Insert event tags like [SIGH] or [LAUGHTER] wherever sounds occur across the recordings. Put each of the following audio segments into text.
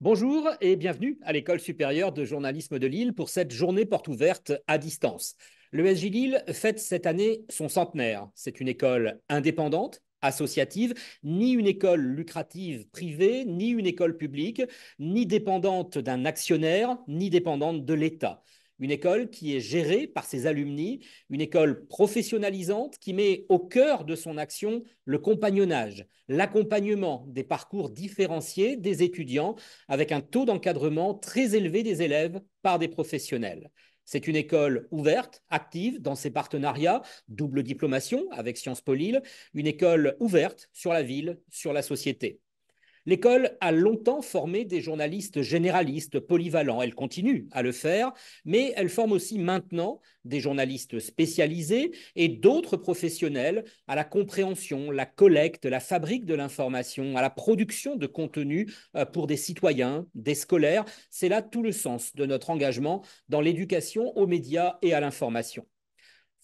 Bonjour et bienvenue à l'École supérieure de journalisme de Lille pour cette journée porte ouverte à distance. L'ESJ Lille fête cette année son centenaire. C'est une école indépendante, associative, ni une école lucrative privée, ni une école publique, ni dépendante d'un actionnaire, ni dépendante de l'État. Une école qui est gérée par ses alumni, une école professionnalisante qui met au cœur de son action le compagnonnage, l'accompagnement des parcours différenciés des étudiants avec un taux d'encadrement très élevé des élèves par des professionnels. C'est une école ouverte, active dans ses partenariats, double diplomation avec Sciences Po Lille, une école ouverte sur la ville, sur la société. L'école a longtemps formé des journalistes généralistes polyvalents. Elle continue à le faire, mais elle forme aussi maintenant des journalistes spécialisés et d'autres professionnels à la compréhension, la collecte, la fabrique de l'information, à la production de contenu euh, pour des citoyens, des scolaires. C'est là tout le sens de notre engagement dans l'éducation aux médias et à l'information.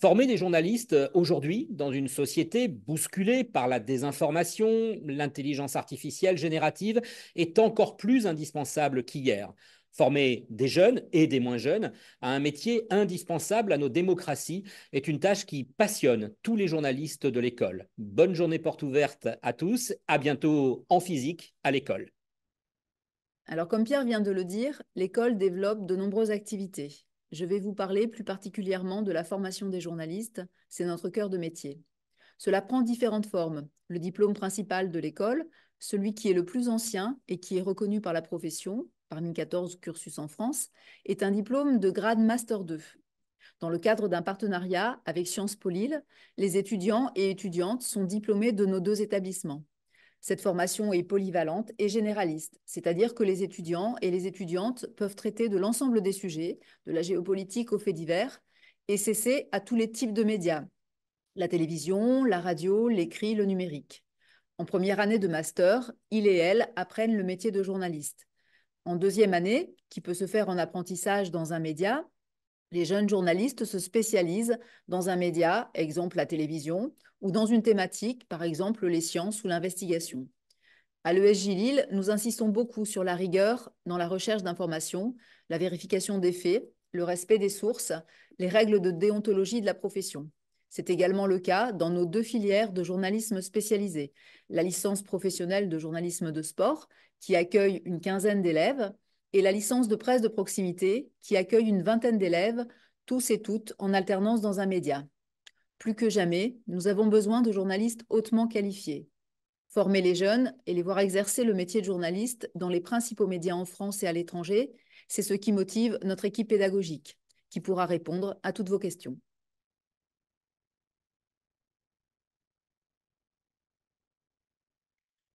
Former des journalistes euh, aujourd'hui dans une société bousculée par la désinformation, l'intelligence artificielle générative est encore plus indispensable qu'hier. Former des jeunes et des moins jeunes à un métier indispensable à nos démocraties est une tâche qui passionne tous les journalistes de l'école. Bonne journée porte ouverte à tous, à bientôt en physique à l'école. Alors comme Pierre vient de le dire, l'école développe de nombreuses activités je vais vous parler plus particulièrement de la formation des journalistes, c'est notre cœur de métier. Cela prend différentes formes. Le diplôme principal de l'école, celui qui est le plus ancien et qui est reconnu par la profession, parmi 14 cursus en France, est un diplôme de grade Master 2. Dans le cadre d'un partenariat avec Sciences Po Lille, les étudiants et étudiantes sont diplômés de nos deux établissements. Cette formation est polyvalente et généraliste, c'est-à-dire que les étudiants et les étudiantes peuvent traiter de l'ensemble des sujets, de la géopolitique aux faits divers, et cesser à tous les types de médias, la télévision, la radio, l'écrit, le numérique. En première année de master, il et elle apprennent le métier de journaliste. En deuxième année, qui peut se faire en apprentissage dans un média, les jeunes journalistes se spécialisent dans un média, exemple la télévision, ou dans une thématique, par exemple les sciences ou l'investigation. À l'ESJ Lille, nous insistons beaucoup sur la rigueur dans la recherche d'informations, la vérification des faits, le respect des sources, les règles de déontologie de la profession. C'est également le cas dans nos deux filières de journalisme spécialisé, la licence professionnelle de journalisme de sport, qui accueille une quinzaine d'élèves, et la licence de presse de proximité qui accueille une vingtaine d'élèves, tous et toutes en alternance dans un média. Plus que jamais, nous avons besoin de journalistes hautement qualifiés. Former les jeunes et les voir exercer le métier de journaliste dans les principaux médias en France et à l'étranger, c'est ce qui motive notre équipe pédagogique, qui pourra répondre à toutes vos questions.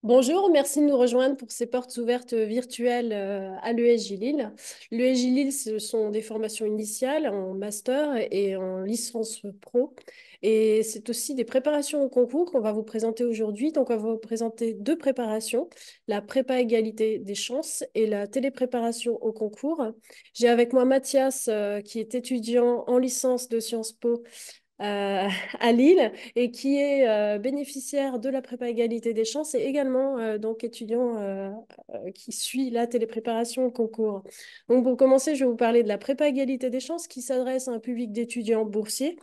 Bonjour, merci de nous rejoindre pour ces portes ouvertes euh, virtuelles euh, à l'ESJ Lille. L'ESJ Lille, ce sont des formations initiales en master et en licence pro. Et c'est aussi des préparations au concours qu'on va vous présenter aujourd'hui. Donc, on va vous présenter deux préparations, la prépa égalité des chances et la télépréparation au concours. J'ai avec moi Mathias, euh, qui est étudiant en licence de Sciences Po euh, [LAUGHS] à Lille et qui est euh, bénéficiaire de la prépa égalité des chances et également euh, donc étudiant qui suit la télépréparation au concours. Donc pour commencer, je vais vous parler de la prépa égalité des chances qui s'adresse à un public d'étudiants boursiers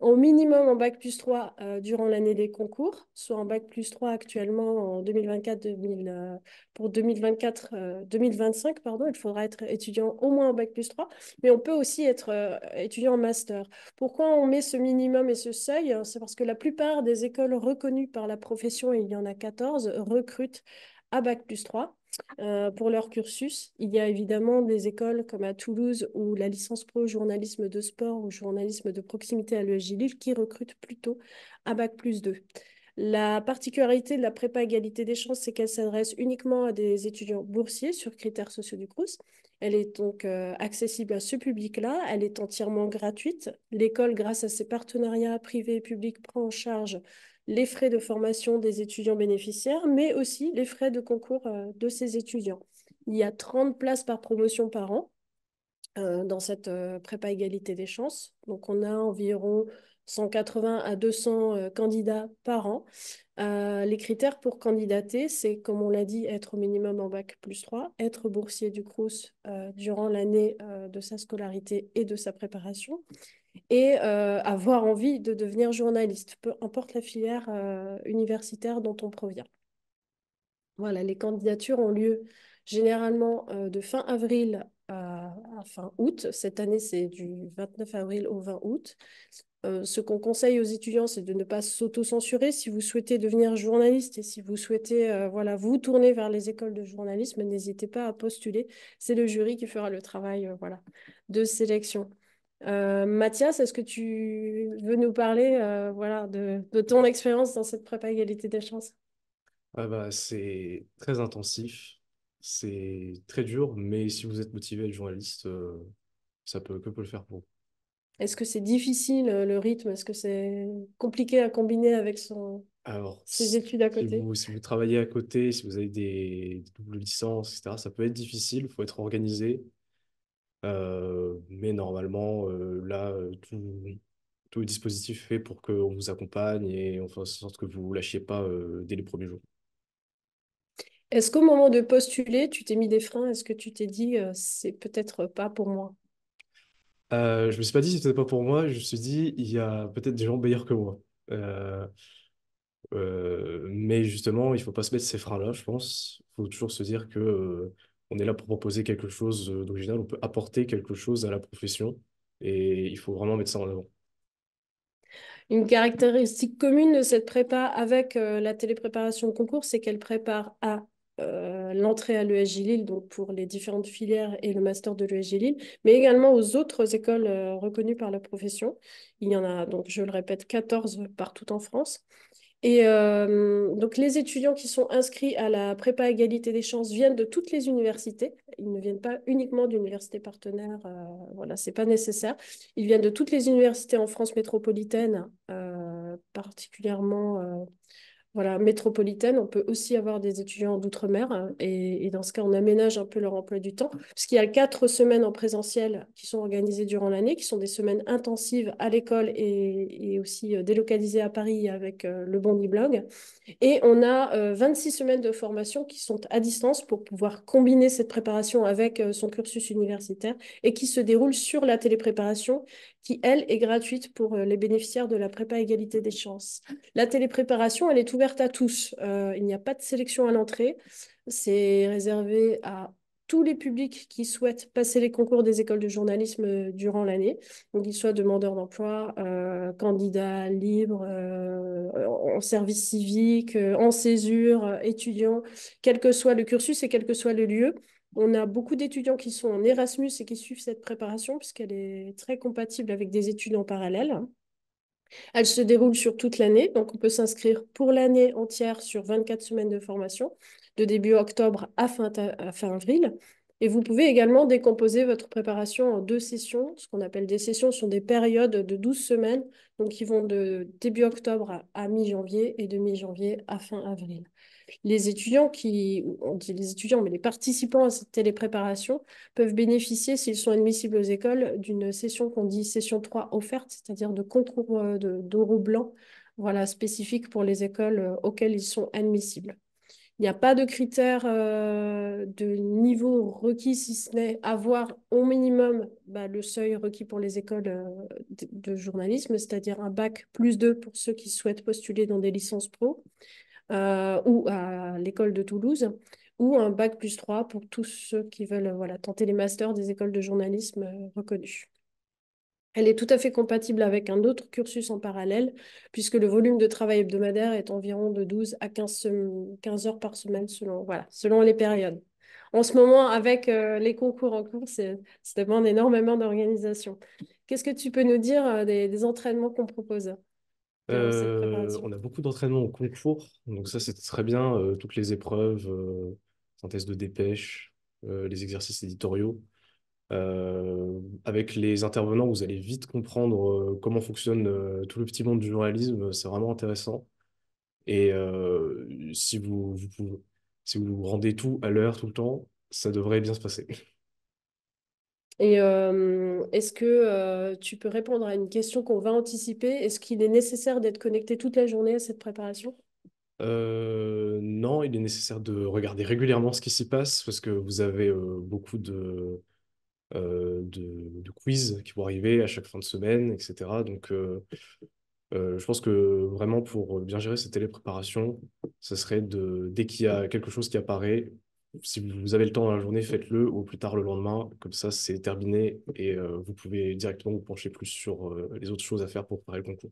au minimum en bac plus 3 durant l'année des concours, soit en bac plus 3 actuellement en 2024 2000, pour 2024 2025 pardon, il faudra être étudiant au moins en bac plus 3, mais on peut aussi être étudiant en master. Pourquoi on met ce minimum minimum et ce seuil, hein. c'est parce que la plupart des écoles reconnues par la profession, et il y en a 14, recrutent à Bac plus 3. Euh, pour leur cursus. Il y a évidemment des écoles comme à Toulouse ou la licence pro journalisme de sport ou journalisme de proximité à l'UJL qui recrutent plutôt à Bac plus 2. La particularité de la prépa égalité des chances, c'est qu'elle s'adresse uniquement à des étudiants boursiers sur critères sociaux du CRUS. Elle est donc euh, accessible à ce public-là, elle est entièrement gratuite. L'école, grâce à ses partenariats privés et publics, prend en charge les frais de formation des étudiants bénéficiaires, mais aussi les frais de concours euh, de ces étudiants. Il y a 30 places par promotion par an euh, dans cette prépa égalité des chances. Donc on a environ 180 à 200 euh, candidats par an. Euh, les critères pour candidater, c'est, comme on l'a dit, être au minimum en bac plus 3, être boursier du CRUS euh, durant l'année de sa scolarité et de sa préparation, et avoir envie de devenir journaliste, peu importe la filière universitaire dont on provient. Voilà, les candidatures ont lieu généralement de fin avril fin août. Cette année, c'est du 29 avril au 20 août. Euh, ce qu'on conseille aux étudiants, c'est de ne pas s'auto-censurer. Si vous souhaitez devenir journaliste et si vous souhaitez euh, voilà, vous tourner vers les écoles de journalisme, n'hésitez pas à postuler. C'est le jury qui fera le travail euh, voilà, de sélection. Mathias, est-ce que tu veux nous parler voilà, de, ton expérience dans cette prépa égalité des chances ah bah, C'est très intensif. C'est très dur, mais si vous êtes motivé à être journaliste, euh, ça peut que peut le faire pour vous. Est-ce que c'est difficile euh, le rythme Est-ce que c'est compliqué à combiner avec son... ses études à côté si vous, travaillez à côté, si vous avez des, doubles licences, etc., ça peut être difficile, il faut être organisé. Euh, mais normalement, là, tout, le dispositif fait pour qu'on vous accompagne et on fasse en sorte que vous ne lâchiez pas dès les premiers jours. Est-ce qu'au moment de postuler, tu t'es mis des freins Est-ce que tu t'es dit, euh, c'est peut-être pas pour moi euh, Je me suis pas dit, c'est peut pas pour moi. Je me suis dit, il y a peut-être des gens meilleurs que moi. Euh, euh, mais justement, il faut pas se mettre ces freins-là, je pense. Il faut toujours se dire que on est là pour proposer quelque chose d'original, on peut apporter quelque chose à la profession et il faut vraiment mettre ça en avant. Une caractéristique commune de cette prépa avec la télépréparation de concours, c'est qu'elle prépare à euh, l'entrée à l'ESG Lille, donc pour les différentes filières et le master de l'ESG Lille, mais également aux autres écoles euh, reconnues par la profession. Il y en a, donc je le répète, 14 partout en France. Et euh, donc les étudiants qui sont inscrits à la prépa égalité des chances viennent de toutes les universités. Ils ne viennent pas uniquement d'universités partenaires, voilà, c'est pas nécessaire. Ils viennent de toutes les universités en France métropolitaine, particulièrement voilà, métropolitaine, on peut aussi avoir des étudiants d'outre-mer euh, et, dans ce cas, on aménage un peu leur emploi du temps, puisqu'il y a quatre semaines en présentiel qui sont organisées durant l'année, qui sont des semaines intensives à l'école et, aussi euh, délocalisées à Paris avec euh, le Bondi Blog. Et on a 26 semaines de formation qui sont à distance pour pouvoir combiner cette préparation avec son cursus universitaire et qui se déroule sur la télépréparation qui, elle, est gratuite pour euh, les bénéficiaires de la prépa égalité des chances. La télépréparation, elle est ouverte à tous. Euh, il n'y a pas de sélection à l'entrée. C'est réservé à tous les publics qui souhaitent passer les concours des écoles de journalisme euh, durant l'année, donc qu'ils soient demandeurs d'emploi, candidats libres, en service civique, en césure, étudiants, quel que soit le cursus et quel que soit le lieu. On a beaucoup d'étudiants qui sont en Erasmus et qui suivent cette préparation puisqu'elle est très compatible avec des études en parallèle. Elle se déroule sur toute l'année, donc on peut s'inscrire pour l'année entière sur 24 semaines de formation, de début octobre à fin, avril. Et vous pouvez également décomposer votre préparation en deux sessions. Ce qu'on appelle des sessions sont des périodes de 12 semaines, donc qui vont de début octobre à mi-janvier et de mi-janvier à fin avril les étudiants qui, on dit les étudiants, mais les participants à cette télépréparation peuvent bénéficier, s'ils sont admissibles aux écoles, d'une session qu'on dit session 3 offerte, c'est-à-dire de concours euh, d'euros blancs voilà, spécifique pour les écoles euh, auxquelles ils sont admissibles. Il n'y a pas de critère euh, de niveau requis, si ce n'est avoir au minimum bah, le seuil requis pour les écoles de, de, journalisme, c'est-à-dire un bac plus 2 pour ceux qui souhaitent postuler dans des licences pro, euh, ou à l'école de Toulouse, ou un bac plus 3 pour tous ceux qui veulent voilà, tenter les masters des écoles de journalisme euh, reconnues. Elle est tout à fait compatible avec un autre cursus en parallèle, puisque le volume de travail hebdomadaire est environ de 12 à 15, 15 heures par semaine selon, voilà, selon les périodes. En ce moment, avec euh, les concours en cours, c'est vraiment énormément d'organisation. Qu'est-ce que tu peux nous dire des entraînements qu'on propose euh, on a beaucoup d'entraînements au concours, donc ça c'est très bien, euh, toutes les épreuves, euh, synthèse de dépêche, les exercices éditoriaux. avec les intervenants, vous allez vite comprendre comment fonctionne tout le petit monde du journalisme, c'est vraiment intéressant. Et si vous, vous, si vous rendez tout à l'heure, tout le temps, ça devrait bien se passer. Et euh, est-ce que euh, tu peux répondre à une question qu'on va anticiper Est-ce qu'il est nécessaire d'être connecté toute la journée à cette préparation euh, Non, il est nécessaire de regarder régulièrement ce qui s'y passe parce que vous avez beaucoup de, de, quiz qui vont arriver à chaque fin de semaine, etc. Donc, je pense que vraiment pour bien gérer cette télépréparation, ce serait de, dès qu'il y a quelque chose qui apparaît, si vous avez le temps dans la journée, faites-le ou plus tard le lendemain. Comme ça, c'est terminé et euh, vous pouvez directement vous pencher plus sur euh, les autres choses à faire pour préparer le concours.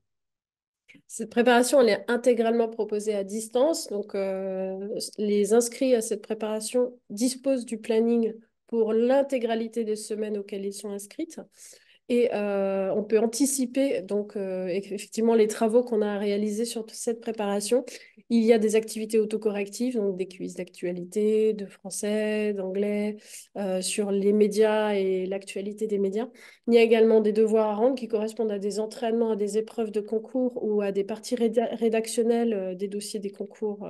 Cette préparation, elle est intégralement proposée à distance. Donc, euh, les inscrits à cette préparation disposent du planning pour l'intégralité des semaines auxquelles ils sont inscrits et euh, on peut anticiper donc euh, effectivement les travaux qu'on a réalisés sur cette préparation. Il y a des activités autocorrectives, donc des quiz d'actualité, de français, d'anglais, euh, sur les médias et l'actualité des médias. Il y a également des devoirs à rendre qui correspondent à des entraînements, à des épreuves de concours ou à des parties rédactionnelles des dossiers des concours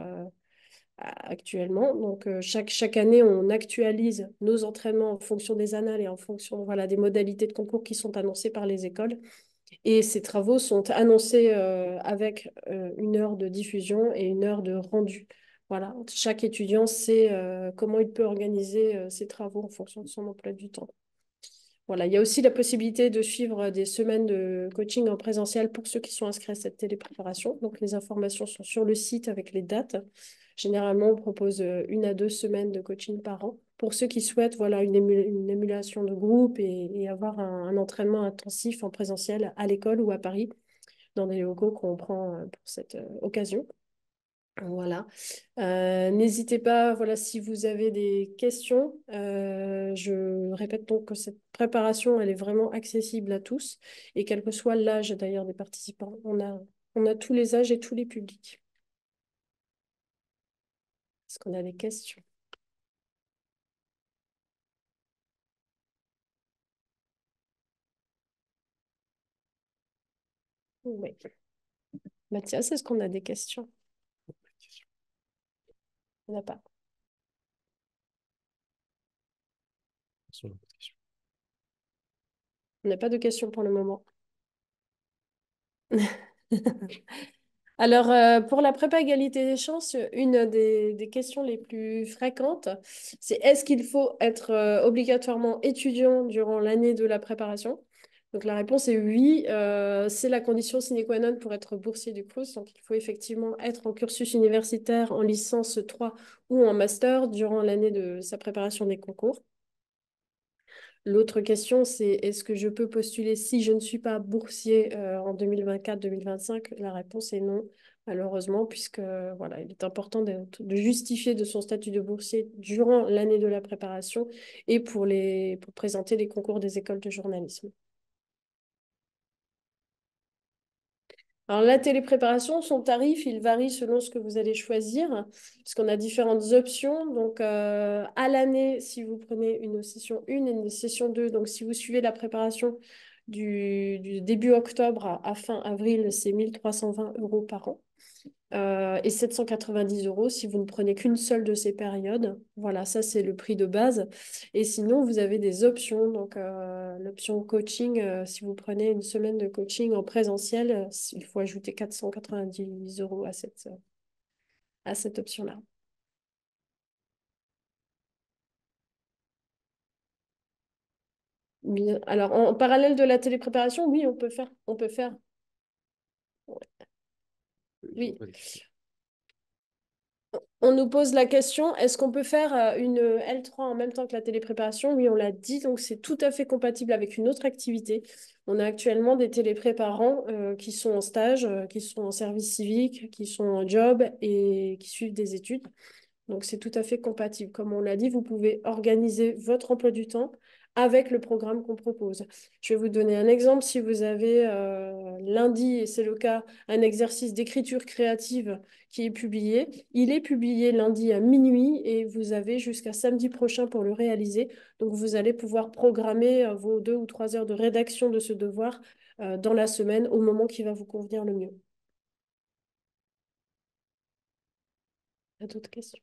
actuellement. Donc, euh, chaque, chaque année, on actualise nos entraînements en fonction des annales et en fonction voilà, des modalités de concours qui sont annoncées par les écoles. Et ces travaux sont annoncés euh, avec euh, une heure de diffusion et une heure de rendu. Voilà, chaque étudiant sait comment il peut organiser ses travaux en fonction de son emploi du temps. Voilà, il y a aussi la possibilité de suivre des semaines de coaching en présentiel pour ceux qui sont inscrits à cette télépréparation. Donc les informations sont sur le site avec les dates. Généralement, on propose euh, une à deux semaines de coaching par an pour ceux qui souhaitent voilà, une, émulation de groupe et, avoir un, entraînement intensif en présentiel à l'école ou à Paris, dans des locaux qu'on prend euh, pour cette euh, occasion. Voilà. N'hésitez pas, voilà, si vous avez des questions. je répète donc que cette préparation, elle est vraiment accessible à tous. Et quel que soit l'âge d'ailleurs des participants, on a, on a tous les âges et tous les publics. Est-ce qu'on a des questions Oui. Mathias, est-ce qu'on a des questions On n'a pas. On n'a pas de questions pour le moment. [LAUGHS] Alors, euh, pour la prépa égalité des chances, une des, questions les plus fréquentes, c'est est-ce qu'il faut être euh, obligatoirement étudiant durant l'année de la préparation? Donc, la réponse est oui, euh, c'est la condition sine qua non pour être boursier du CRUS. Donc, il faut effectivement être en cursus universitaire, en licence 3 ou en master durant l'année de sa préparation des concours. L'autre question, c'est est-ce que je peux postuler si je ne suis pas boursier euh, en 2024-2025 La réponse est non, malheureusement, puisque euh, voilà, il est important de, de justifier de son statut de boursier durant l'année de la préparation et pour, les, pour présenter les concours des écoles de journalisme. Alors, la télépréparation, son tarif, il varie selon ce que vous allez choisir, puisqu'on a différentes options. Donc, euh, à l'année, si vous prenez une session 1 et une session 2, donc si vous suivez la préparation du, début octobre à, à fin avril, c'est 1320 euros par an. Euh, et 790 euros si vous ne prenez qu'une seule de ces périodes. Voilà, ça c'est le prix de base. Et sinon, vous avez des options. Donc, euh, l'option coaching, euh, si vous prenez une semaine de coaching en présentiel, il faut ajouter 490 euros à cette, à cette option-là. Alors, en parallèle de la télépréparation, oui, on peut faire, on peut faire oui. On nous pose la question, est-ce qu'on peut faire euh, une euh, L3 en même temps que la télépréparation Oui, on l'a dit, donc c'est tout à fait compatible avec une autre activité. On a actuellement des télépréparants euh, qui sont en stage, qui sont en service civique, qui sont en job et qui suivent des études. Donc c'est tout à fait compatible. Comme on l'a dit, vous pouvez organiser votre emploi du temps avec le programme qu'on propose. Je vais vous donner un exemple. Si vous avez euh, lundi, et c'est le cas, un exercice d'écriture créative qui est publié, il est publié lundi à minuit et vous avez jusqu'à samedi prochain pour le réaliser. Donc vous allez pouvoir programmer euh, vos deux ou trois heures de rédaction de ce devoir euh, dans la semaine au moment qui va vous convenir le mieux. a d'autres questions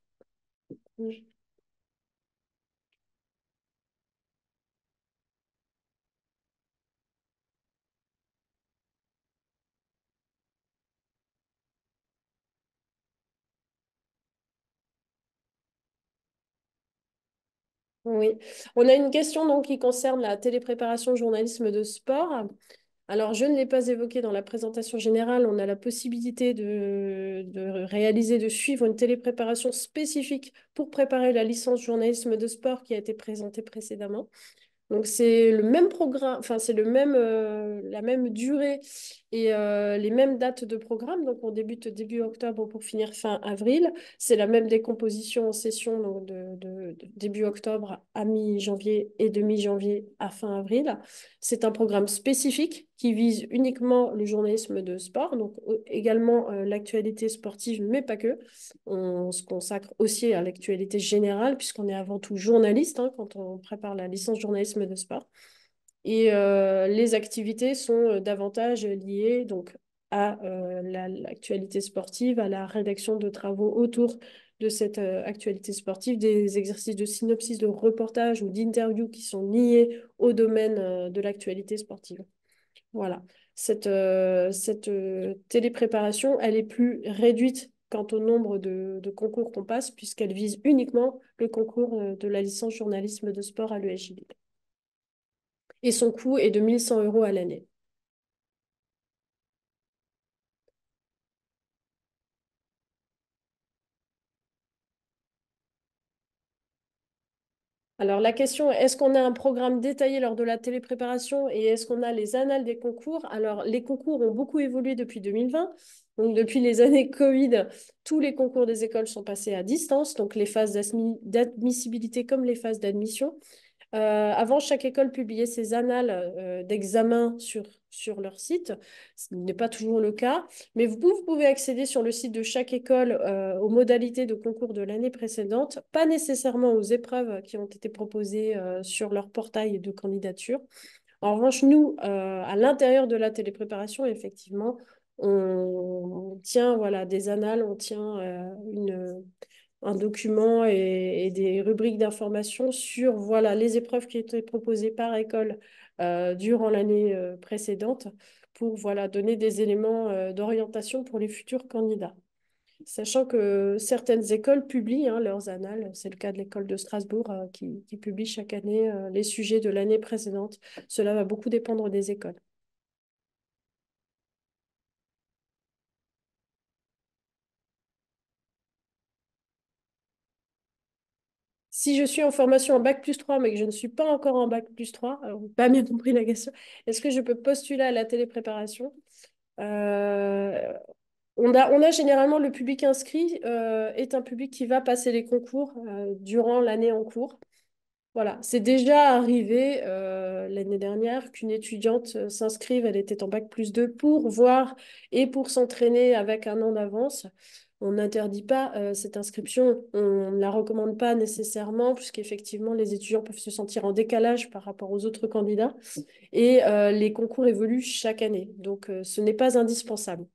Oui. On a une question donc qui concerne la télépréparation journalisme de sport. Alors, je ne l'ai pas évoqué dans la présentation générale. On a la possibilité de, de, réaliser, de suivre une télépréparation spécifique pour préparer la licence journalisme de sport qui a été présentée précédemment. Donc c'est le même programme, enfin c'est le même, euh, la même durée et euh, les mêmes dates de programme. Donc on débute début octobre pour finir fin avril. C'est la même décomposition en session de, de début octobre à mi-janvier et demi-janvier à fin avril. C'est un programme spécifique qui vise uniquement le journalisme de sport, donc euh, également euh, l'actualité sportive, mais pas que. On se consacre aussi à l'actualité générale, puisqu'on est avant tout journaliste hein, quand on prépare la licence journalisme de sport. Et euh, les activités sont davantage liées donc, à l'actualité sportive, à la rédaction de travaux autour de cette actualité sportive, des exercices de synopsis, de reportage ou d'interview qui sont liés au domaine de l'actualité sportive. Voilà. Cette, euh, cette euh, télépréparation, elle est plus réduite quant au nombre de, concours qu'on passe, puisqu'elle vise uniquement le concours euh, de la licence journalisme de sport à l'ESJD. Et son coût est de 1100 euros à l'année. Alors la question, est-ce qu'on a un programme détaillé lors de la télépréparation et est-ce qu'on a les annales des concours Alors les concours ont beaucoup évolué depuis 2020. Donc depuis les [LAUGHS] années Covid, tous les concours des écoles sont passés à distance, donc les phases d'admissibilité comme les phases d'admission. Euh, avant, chaque école publiait ses annales euh, d'examen sur, sur leur site. Ce n'est pas toujours le cas, mais vous, pouvez accéder sur le site de chaque école euh, aux modalités de concours de l'année précédente, pas nécessairement aux épreuves qui ont été proposées sur leur portail de candidature. En revanche, nous, à l'intérieur de la télépréparation, effectivement, on, tient voilà, des annales, on tient une un document et, des rubriques d'information sur voilà, les épreuves qui étaient proposées par école euh, durant l'année euh, précédente pour voilà, donner des éléments euh, d'orientation pour les futurs candidats. Sachant que certaines écoles publient hein, leurs annales, c'est le cas de l'école de Strasbourg qui, publie chaque année les sujets de l'année précédente. Cela va beaucoup dépendre des écoles. si je suis en formation en bac plus 3, mais que je ne suis pas encore en bac plus 3, alors pas bien compris la question, est-ce que je peux postuler à la télépréparation euh, on, a, généralement le public inscrit euh, est un public qui va passer les concours euh, durant l'année en cours. Voilà, c'est déjà arrivé l'année dernière qu'une étudiante s'inscrive, elle était en bac plus 2 pour voir et pour s'entraîner avec un an d'avance on n'interdit pas euh, cette inscription, on ne la recommande pas nécessairement, puisqu'effectivement, les étudiants peuvent se sentir en décalage par rapport aux autres candidats. Et euh, les concours évoluent chaque année. Donc, euh, ce n'est pas indispensable.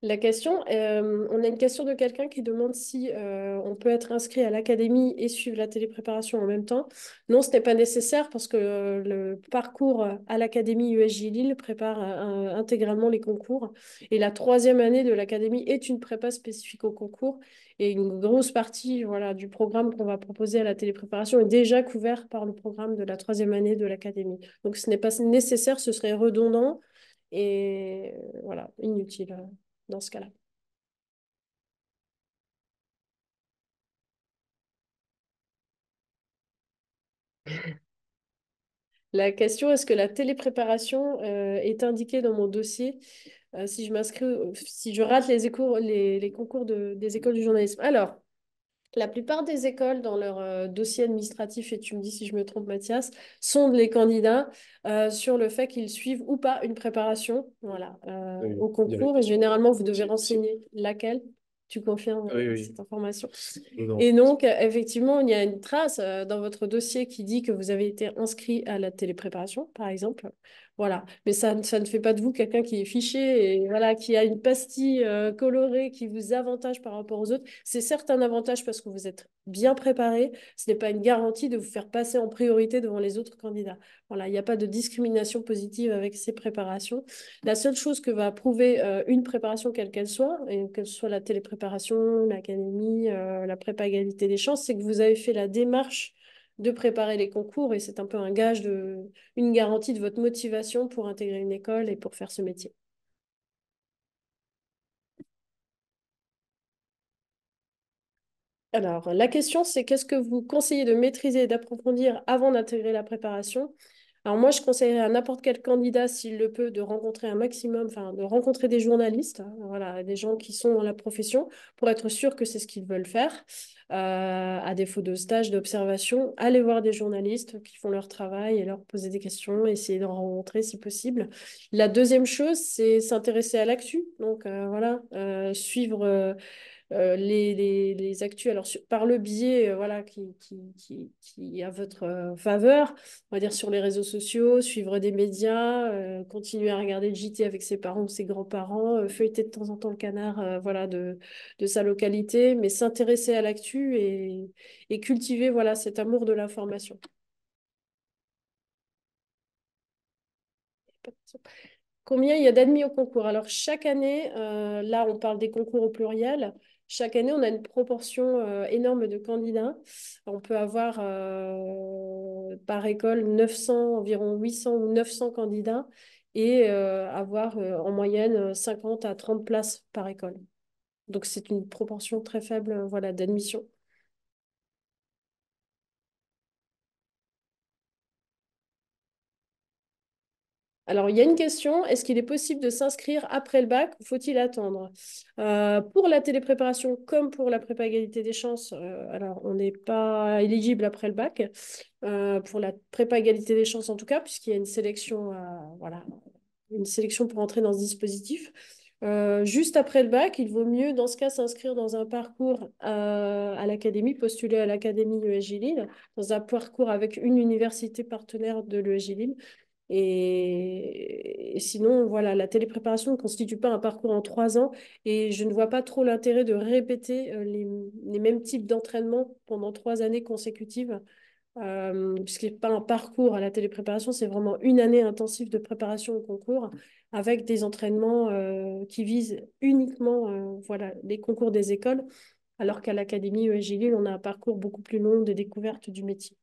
La question, euh, on a une question de quelqu'un qui demande si euh, on peut être inscrit à l'académie et suivre la télépréparation en même temps. Non, ce n'est pas nécessaire parce que euh, le parcours à l'académie USJ Lille prépare intégralement les concours. Et la troisième année de l'académie est une prépa spécifique au concours. Et une grosse partie voilà, du programme qu'on va proposer à la télépréparation est déjà couvert par le programme de la troisième année de l'académie. Donc ce n'est pas nécessaire, ce serait redondant et voilà, inutile dans ce cas-là. La question, est-ce que la télépréparation euh, est indiquée dans mon dossier euh, si je m'inscris, si je rate les, les, concours des écoles du journalisme Alors, la plupart des écoles, dans leur euh, dossier administratif, et tu me dis si je me trompe, Mathias, sont les candidats euh, sur le fait qu'ils suivent ou pas une préparation voilà, euh, au concours. Et généralement, vous devez renseigner laquelle tu confirmes cette information. Et donc, effectivement, il y a une trace dans votre dossier qui dit que vous avez été inscrit à la télépréparation, par exemple, voilà. Mais ça, ne fait pas de vous quelqu'un qui est fiché et voilà, qui a une pastille euh, colorée qui vous avantage par rapport aux autres. C'est certes un avantage parce que vous êtes bien préparé. Ce n'est pas une garantie de vous faire passer en priorité devant les autres candidats. Voilà, il n'y a pas de discrimination positive avec ces préparations. La seule chose que va prouver euh, une préparation, quelle qu'elle soit, et que soit la télépréparation, l'académie, euh, la prépa des chances, c'est que vous avez fait la démarche de préparer les concours et c'est un peu un gage, de, une garantie de votre motivation pour intégrer une école et pour faire ce métier. Alors, la question, c'est qu'est-ce que vous conseillez de maîtriser et d'approfondir avant d'intégrer la préparation alors moi, je conseillerais à n'importe quel candidat, s'il le peut, de rencontrer un maximum, enfin de rencontrer des journalistes, hein, voilà, des gens qui sont dans la profession, pour être sûr que c'est ce qu'ils veulent faire. Euh, à défaut de stage, d'observation, aller voir des journalistes qui font leur travail et leur poser des questions, essayer d'en rencontrer si possible. La deuxième chose, c'est s'intéresser à l'actu. Donc euh, voilà, euh, suivre euh, les, les, les, actus, alors par le biais euh, voilà, qui, qui, à votre euh, faveur, on va dire sur les réseaux sociaux, suivre des médias, continuer à regarder le JT avec ses parents ou ses grands-parents, feuilleter de temps en temps le canard voilà, de, sa localité, mais s'intéresser à l'actu et, cultiver voilà, cet amour de l'information. Combien il y a d'admis au concours Alors, chaque année, là, on parle des concours au pluriel. Chaque année, on a une proportion euh, énorme de candidats. On peut avoir euh, par école 900, environ 800 ou 900 candidats et euh, avoir en moyenne 50 à 30 places par école. Donc c'est une proportion très faible voilà, d'admission. Alors, il y a une question, est-ce qu'il est possible de s'inscrire après le bac ou faut-il attendre euh, Pour la télépréparation comme pour la prépa égalité des chances, euh, alors on n'est pas éligible après le bac, euh, pour la prépa égalité des chances en tout cas, puisqu'il y a une sélection, voilà, une sélection pour entrer dans ce dispositif. juste après le bac, il vaut mieux dans ce cas s'inscrire dans un parcours à, l'académie, postuler à l'académie ESG Lille, dans un parcours avec une université partenaire de l'ESG Lille, et, sinon, voilà, la télépréparation ne constitue pas un parcours en trois ans et je ne vois pas trop l'intérêt de répéter euh, les, mêmes types d'entraînement pendant trois années consécutives. Euh, puisque ce n'est pas un parcours à la télépréparation, c'est vraiment une année intensive de préparation au concours avec des entraînements euh, qui visent uniquement euh, voilà, les concours des écoles, alors qu'à l'Académie ESG on a un parcours beaucoup plus long de découverte du métier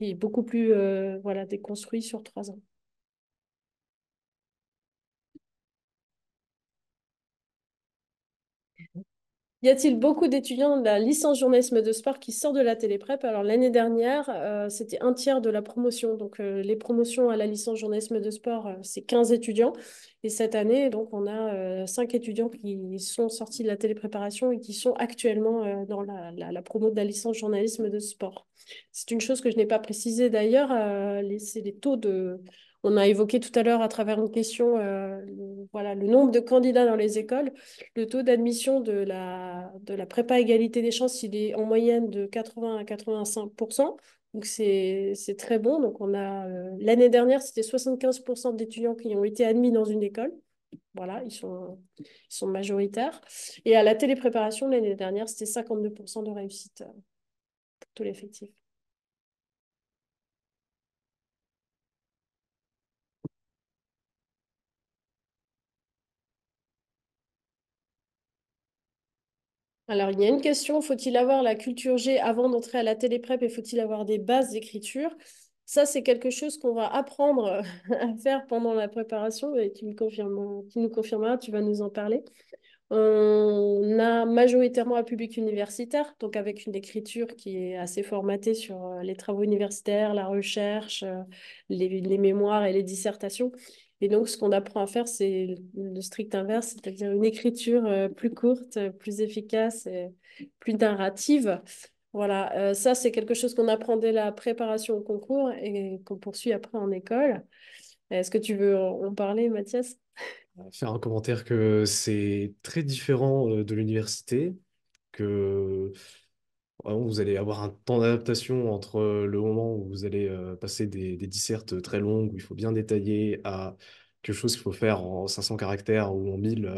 et beaucoup plus voilà, déconstruit sur trois ans. Y a-t-il beaucoup d'étudiants de la licence journalisme de sport qui sortent de la téléprép Alors l'année dernière, euh, c'était un tiers de la promotion. Donc euh, les promotions à la licence journalisme de sport, euh, c'est 15 étudiants. Et cette année, donc on a 5 étudiants qui sont sortis de la télépréparation et qui sont actuellement dans la, la, la, promo de la licence journalisme de sport. C'est une chose que je n'ai pas précisée d'ailleurs, c'est les taux de on a évoqué tout à l'heure à travers une question le, euh, voilà, le nombre de candidats dans les écoles. Le taux d'admission de la, de la prépa égalité des chances, il est en moyenne de 80 à 85 donc c'est très bon. Donc on a euh, l'année dernière, c'était 75 d'étudiants qui ont été admis dans une école. Voilà, ils sont, ils sont majoritaires. Et à la télépréparation, l'année dernière, c'était 52 de réussite euh, pour tout l'effectif. Alors, il y a une question, faut-il avoir la culture G avant d'entrer à la téléprep et faut-il avoir des bases d'écriture Ça, c'est quelque chose qu'on va apprendre euh, [LAUGHS] à faire pendant la préparation et tu, nous confirmeras, tu vas nous en parler. On a majoritairement un public universitaire, donc avec une écriture qui est assez formatée sur euh, les travaux universitaires, la recherche, euh, les mémoires et les dissertations. Et donc, ce qu'on apprend à faire, c'est le strict inverse, c'est-à-dire une écriture euh, plus courte, euh, plus efficace, et plus narrative. Voilà, euh, ça, c'est quelque chose qu'on apprend dès la préparation au concours et qu'on poursuit après en école. Est-ce que tu veux en parler, Mathias Faire un commentaire que c'est très différent de l'université, que vous allez avoir un temps d'adaptation entre le moment où vous allez passer des, dissertes très longues, où il faut bien détailler, à quelque chose qu'il faut faire en 500 caractères ou en 1000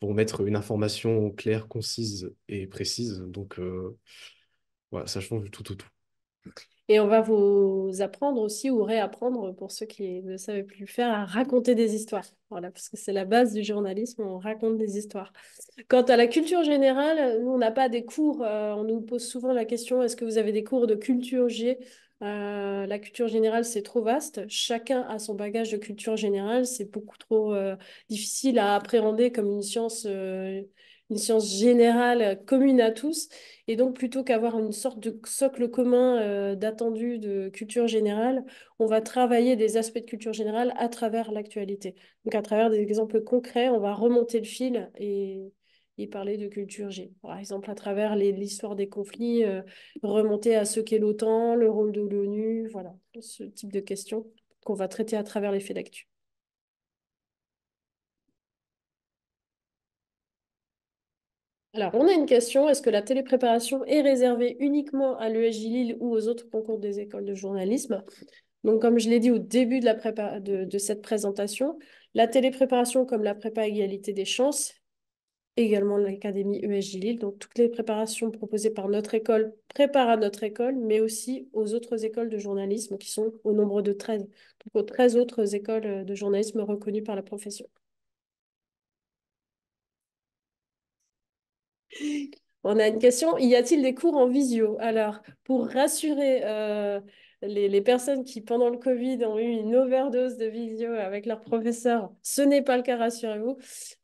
pour mettre une information claire, concise et précise. Donc, voilà, ça change du tout au tout. tout. Et on va vous apprendre aussi ou réapprendre, pour ceux qui ne savaient plus faire, à raconter des histoires. Voilà, parce que c'est la base du journalisme, on raconte des histoires. Quant à la culture générale, nous, on n'a pas des cours. Euh, on nous pose souvent la question, est-ce que vous avez des cours de culture G euh, la culture générale, c'est trop vaste. Chacun a son bagage de culture générale. C'est beaucoup trop euh, difficile à appréhender comme une science une science générale euh, commune à tous. Et donc, plutôt qu'avoir une sorte de socle commun euh, d'attendu de culture générale, on va travailler des aspects de culture générale à travers l'actualité. Donc, à travers des exemples concrets, on va remonter le fil et, parler de culture G. Par exemple, à travers l'histoire des conflits, euh, remonter à ce qu'est l'OTAN, le rôle de l'ONU, voilà, ce type de questions qu'on va traiter à travers les faits d'actu. Alors, on a une question. Est-ce que la télépréparation est réservée uniquement à l'ESG Lille ou aux autres concours des écoles de journalisme Donc, comme je l'ai dit au début de, cette présentation, la télépréparation comme la prépa égalité des chances, également l'Académie ESG Lille, donc toutes les préparations proposées par notre école préparent à notre école, mais aussi aux autres écoles de journalisme qui sont au nombre de 13, donc aux 13 autres écoles euh, de journalisme reconnues par la profession. On a une question. Y a-t-il des cours en visio Alors, pour rassurer euh, les, personnes qui, pendant le Covid, ont eu une overdose de visio avec leur professeur, ce n'est pas le cas, rassurez-vous.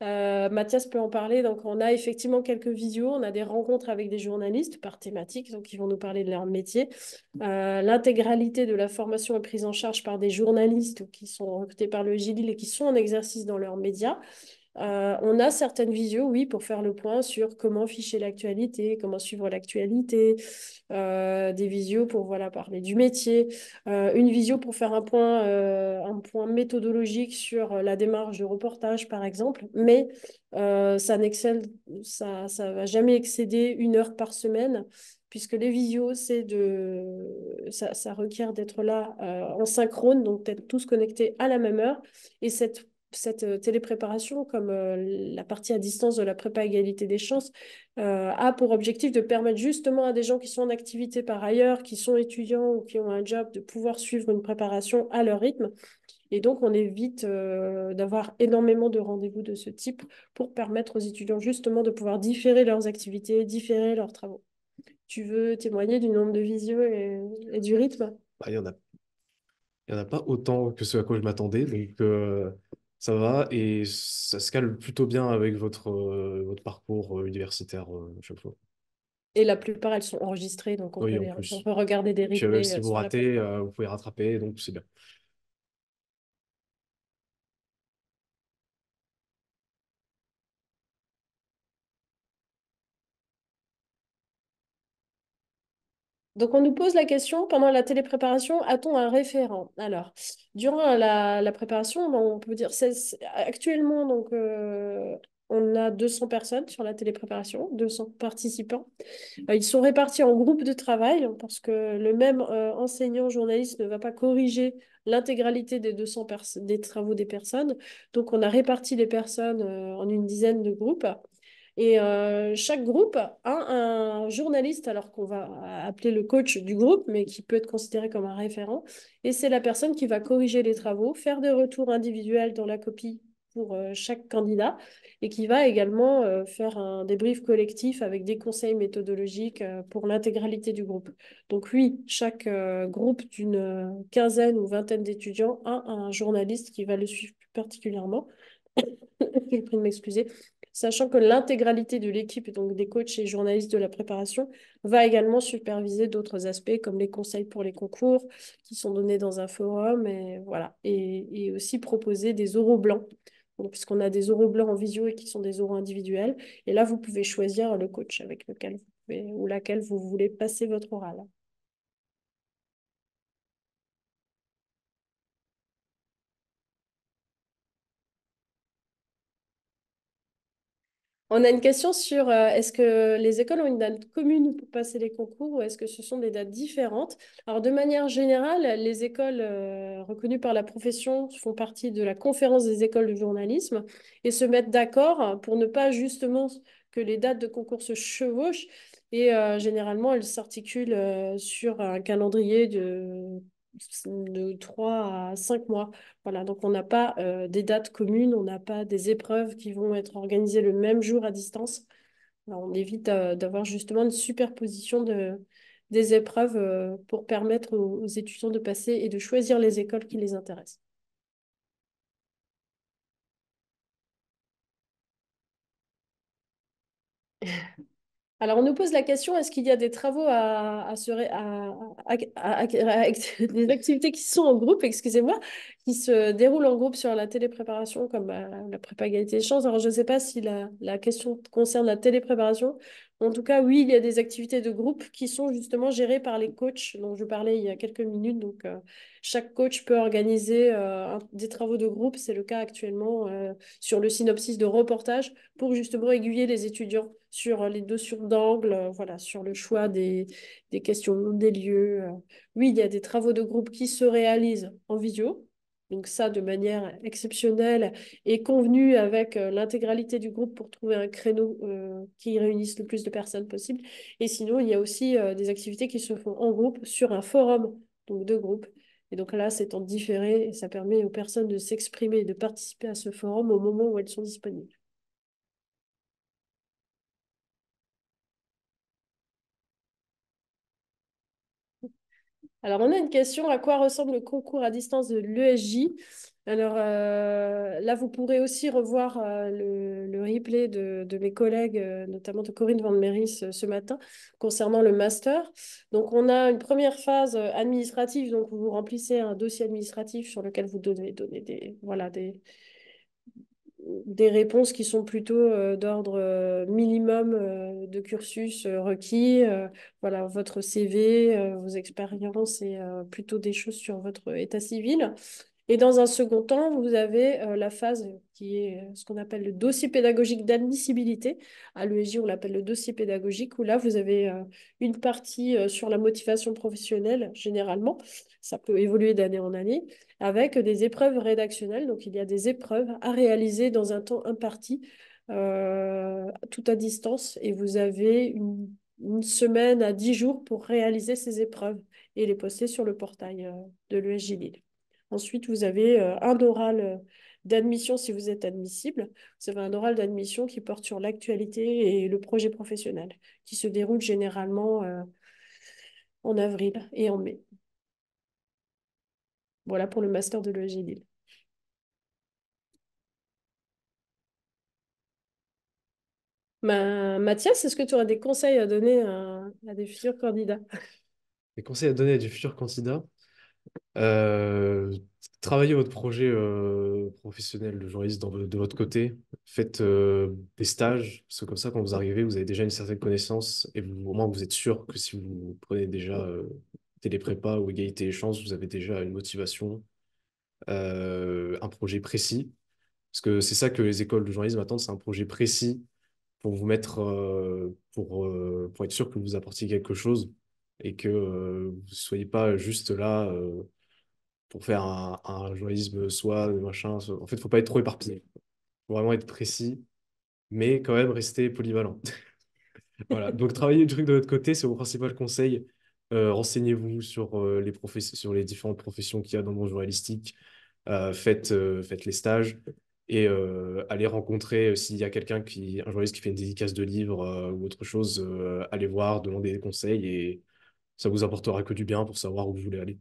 Euh, Mathias peut en parler. Donc, on a effectivement quelques visios. On a des rencontres avec des journalistes par thématique, donc ils vont nous parler de leur métier. Euh, l'intégralité de la formation est prise en charge par des journalistes qui sont recrutés par le GILIL et qui sont en exercice dans leurs médias. Euh, on a certaines visios, oui, pour faire le point sur comment ficher l'actualité, comment suivre l'actualité, euh, des visios pour voilà, parler du métier, euh, une visio pour faire un point, un point méthodologique sur la démarche de reportage, par exemple, mais ça n'excelle, ça, ça va jamais excéder une heure par semaine puisque les visios, de... ça, requiert d'être là en synchrone, donc d'être tous connectés à la même heure. Et cette cette euh, télépréparation, comme euh, la partie à distance de la prépa égalité des chances, euh, a pour objectif de permettre justement à des gens qui sont en activité par ailleurs, qui sont étudiants ou qui ont un job, de pouvoir suivre une préparation à leur rythme. Et donc, on évite d'avoir énormément de rendez-vous de ce type pour permettre aux étudiants justement de pouvoir différer leurs activités, différer leurs travaux. Tu veux témoigner du nombre de visieux et, du rythme bah, Il n'y en, a... en a pas autant que ce à quoi je m'attendais. Donc, ça va et ça se cale plutôt bien avec votre, euh, votre parcours euh, universitaire euh, chaque fois. Et la plupart, elles sont enregistrées, donc on, peut, regarder des riches. si vous ratez, vous pouvez rattraper, donc c'est bien. Donc, on nous pose la question pendant la télépréparation, a-t-on un référent Alors, durant la, préparation, ben, on peut dire, actuellement, donc, euh, on a 200 personnes sur la télépréparation, 200 participants. Euh, ils sont répartis en groupes de travail parce que le même euh, enseignant journaliste ne va pas corriger l'intégralité des 200 des travaux des personnes. Donc, on a réparti les personnes en une dizaine de groupes. Et euh, chaque groupe a un journaliste, alors qu'on va appeler le coach du groupe, mais qui peut être considéré comme un référent. Et c'est la personne qui va corriger les travaux, faire des retours individuels dans la copie pour euh, chaque candidat et qui va également euh, faire un débrief collectif avec des conseils méthodologiques pour l'intégralité du groupe. Donc oui, chaque groupe d'une quinzaine ou vingtaine d'étudiants a un journaliste qui va le suivre plus particulièrement. [COUGHS] Je prie de m'excuser sachant que l'intégralité de l'équipe, donc des coachs et journalistes de la préparation, va également superviser d'autres aspects comme les conseils pour les concours qui sont donnés dans un forum et voilà, et, aussi proposer des oraux blancs. puisqu'on a des oraux blancs en visio et qui sont des oraux individuels. Et là, vous pouvez choisir le coach avec lequel vous ou laquelle vous voulez passer votre oral. On a une question sur euh, est-ce que les écoles ont une date commune pour passer les concours ou est-ce que ce sont des dates différentes Alors, de manière générale, les écoles euh, reconnues par la profession font partie de la conférence des écoles de journalisme et se mettent d'accord pour ne pas justement que les dates de concours se chevauchent. Et euh, généralement, elles s'articulent sur un calendrier de de 3 à 5 mois. Voilà, donc on n'a pas euh, des dates communes, on n'a pas des épreuves qui vont être organisées le même jour à distance. on évite euh, d'avoir justement une superposition de, des épreuves euh, pour permettre aux, étudiants de passer et de choisir les écoles qui les intéressent. [LAUGHS] Alors, on nous pose la question, est-ce qu'il y a des travaux à, à, se [LAUGHS] des activités qui sont en groupe, excusez-moi, qui se déroulent en groupe sur la télépréparation comme euh, la prépa des chances. Alors, je ne sais pas si la, question concerne la télépréparation. En tout cas, oui, il y a des activités de groupe qui sont justement gérées par les coachs dont je parlais il y a quelques minutes. Donc, euh, chaque coach peut organiser euh, des travaux de groupe. C'est le cas actuellement sur le synopsis de reportage pour justement aiguiller les étudiants sur les notions d'angle, euh, voilà, sur le choix des, questions, des lieux. Euh. Oui, il y a des travaux de groupe qui se réalisent en visio, donc ça de manière exceptionnelle et convenue avec euh, l'intégralité du groupe pour trouver un créneau qui réunisse le plus de personnes possible. Et sinon, il y a aussi des activités qui se font en groupe sur un forum, donc de groupe. Et donc là, c'est en différé et ça permet aux personnes de s'exprimer et de participer à ce forum au moment où elles sont disponibles. Alors, on a une question, à quoi ressemble le concours à distance de l'ESJ Alors euh, là, vous pourrez aussi revoir euh, le, replay de, mes collègues, euh, notamment de Corinne Van Meris ce matin, concernant le master. Donc, on a une première phase administrative, donc vous remplissez un dossier administratif sur lequel vous donnez, des, voilà, des, des réponses qui sont plutôt euh, d'ordre euh, minimum euh, de cursus requis. voilà, votre CV, vos expériences et plutôt des choses sur votre état civil. Et dans un second temps, vous avez la phase qui est ce qu'on appelle le dossier pédagogique d'admissibilité. À l'UEJ, on l'appelle le dossier pédagogique, où là, vous avez une partie sur la motivation professionnelle, généralement. Ça peut évoluer d'année en année avec des épreuves rédactionnelles. Donc, il y a des épreuves à réaliser dans un temps imparti, euh, tout à distance, et vous avez une, semaine à dix jours pour réaliser ces épreuves et les poster sur le portail euh, de l'ESG Lille. Ensuite, vous avez euh, un oral d'admission si vous êtes admissible. Vous avez un oral d'admission qui porte sur l'actualité et le projet professionnel, qui se déroule généralement en avril et en mai. Voilà pour le master de l'EG Lille. Mathias, est-ce que tu aurais des conseils à donner à, des futurs candidats Des conseils à donner à des futurs candidats euh, Travaillez votre projet euh, professionnel de journaliste de votre côté. Faites euh, des stages, parce que comme ça, quand vous arrivez, vous avez déjà une certaine connaissance et au moins vous êtes sûr que si vous prenez déjà téléprépa ou égalité des chances, vous avez déjà une motivation, euh, un projet précis. Parce que c'est ça que les écoles de journalisme attendent, c'est un projet précis pour vous mettre, euh, pour, euh, pour être sûr que vous apportiez quelque chose et que vous ne soyez pas juste là pour faire un, journalisme soit, machin. En fait, il ne faut pas être trop éparpillé. Il faut vraiment être précis, mais quand même rester polyvalent. [LAUGHS] voilà, donc travailler du truc de votre côté, c'est mon principal conseil. Euh, renseignez-vous sur, euh, les sur les différentes professions qu'il y a dans le monde journalistique. Euh, faites, faites, les stages et allez rencontrer s'il y a quelqu'un qui, un journaliste qui fait une dédicace de livre ou autre chose, allez voir, demandez des conseils et ça vous apportera que du bien pour savoir où vous voulez aller.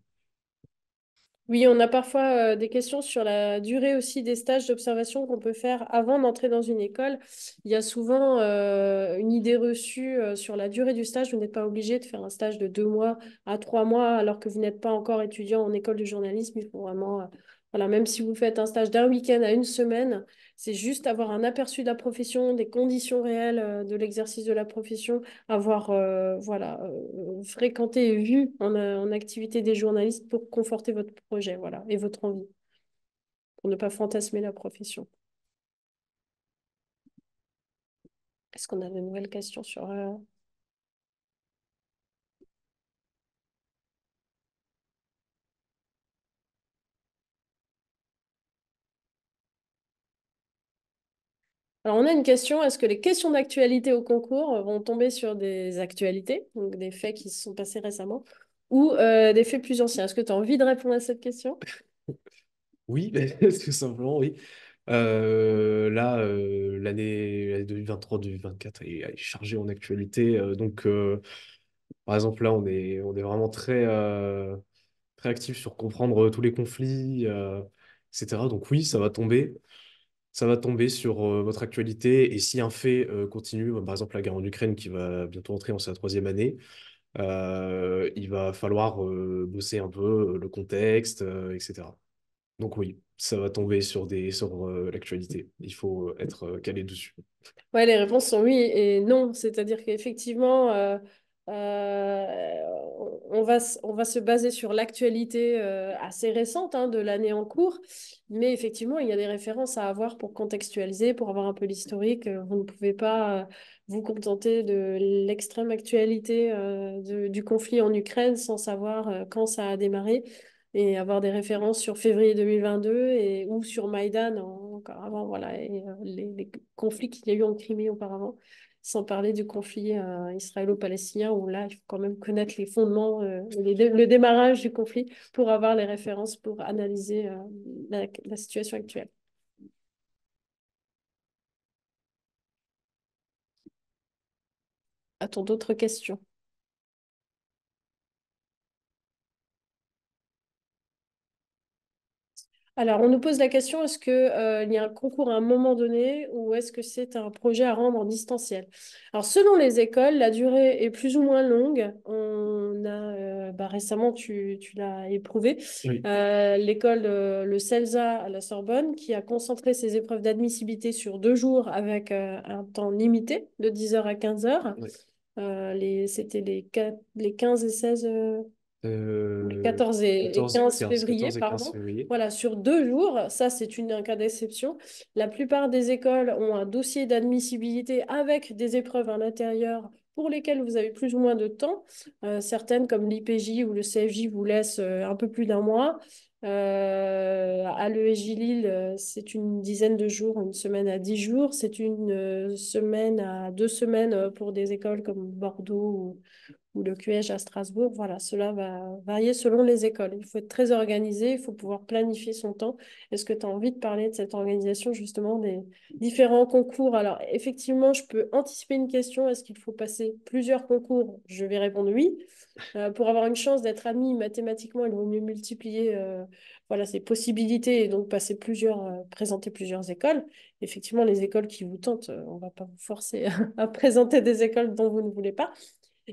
Oui, on a parfois euh, des questions sur la durée aussi des stages d'observation qu'on peut faire avant d'entrer dans une école. Il y a souvent euh, une idée reçue euh, sur la durée du stage. Vous n'êtes pas obligé de faire un stage de deux mois à trois mois alors que vous n'êtes pas encore étudiant en école de journalisme. Il faut vraiment, voilà, même si vous faites un stage d'un week-end à une semaine, c'est juste avoir un aperçu de la profession, des conditions réelles euh, de l'exercice de la profession, avoir euh, voilà, euh, fréquenté et vu en, activité des journalistes pour conforter votre projet voilà, et votre envie, pour ne pas fantasmer la profession. Est-ce qu'on a de nouvelles questions sur... Alors, on a une question. Est-ce que les questions d'actualité au concours euh, vont tomber sur des actualités, donc des faits qui se sont passés récemment, ou euh, des faits plus anciens Est-ce que tu as envie de répondre à cette question [LAUGHS] Oui, [LAUGHS] tout simplement, oui. Euh, là, l'année 2023-2024 est, est chargée en actualité. donc, par exemple, là, on est, on est vraiment très, très actif sur comprendre tous les conflits, etc. Donc, oui, ça va tomber ça va tomber sur euh, votre actualité. Et si un fait euh, continue, par exemple la guerre en Ukraine qui va bientôt entrer en sa troisième année, euh, il va falloir bosser un peu le contexte, etc. Donc oui, ça va tomber sur, des, sur l'actualité. Il faut être calé dessus. Ouais, les réponses sont oui et non. C'est-à-dire qu'effectivement, euh, on, va, on va se baser sur l'actualité euh, assez récente hein, de l'année en cours, mais effectivement, il y a des références à avoir pour contextualiser, pour avoir un peu l'historique. Euh, vous ne pouvez pas vous contenter de l'extrême actualité du conflit en Ukraine sans savoir quand ça a démarré et avoir des références sur février 2022 et, ou sur Maïdan encore avant, voilà, et, les, les conflits qu'il y a eu en Crimée auparavant sans parler du conflit euh, israélo-palestinien, où là, il faut quand même connaître les fondements, euh, le démarrage du conflit pour avoir les références pour analyser euh, la, la, situation actuelle. A-t-on d'autres questions Alors, on nous pose la question, est-ce qu'il euh, y a un concours à un moment donné ou est-ce que c'est un projet à rendre en distanciel Alors, selon les écoles, la durée est plus ou moins longue. On a euh, bah, récemment, tu, l'as éprouvé, euh, l'école, le CELSA à la Sorbonne, qui a concentré ses épreuves d'admissibilité sur deux jours avec un temps limité de 10h à 15h. c'était les, les, 15 et 16 14 euh, et, 15, février, pardon. Voilà, sur deux jours, ça c'est une, un cas d'exception. La plupart des écoles ont un dossier d'admissibilité avec des épreuves à l'intérieur pour lesquelles vous avez plus ou moins de temps. Euh, certaines, comme l'IPJ ou le CFJ, vous laissent euh, un peu plus d'un mois. à l'EJ Lille, c'est une dizaine de jours, une semaine à dix jours. C'est une semaine à deux semaines pour des écoles comme Bordeaux ou, ou le QH à Strasbourg. Voilà, cela va varier selon les écoles. Il faut être très organisé, il faut pouvoir planifier son temps. Est-ce que tu as envie de parler de cette organisation, justement, des différents concours Alors, effectivement, je peux anticiper une question. Est-ce qu'il faut passer plusieurs concours Je vais répondre oui. Euh, pour avoir une chance d'être admis mathématiquement, il vaut mieux multiplier euh, voilà, ses possibilités et donc passer plusieurs, euh, présenter plusieurs écoles. Effectivement, les écoles qui vous tentent, on ne va pas vous forcer [LAUGHS] à présenter des écoles dont vous ne voulez pas.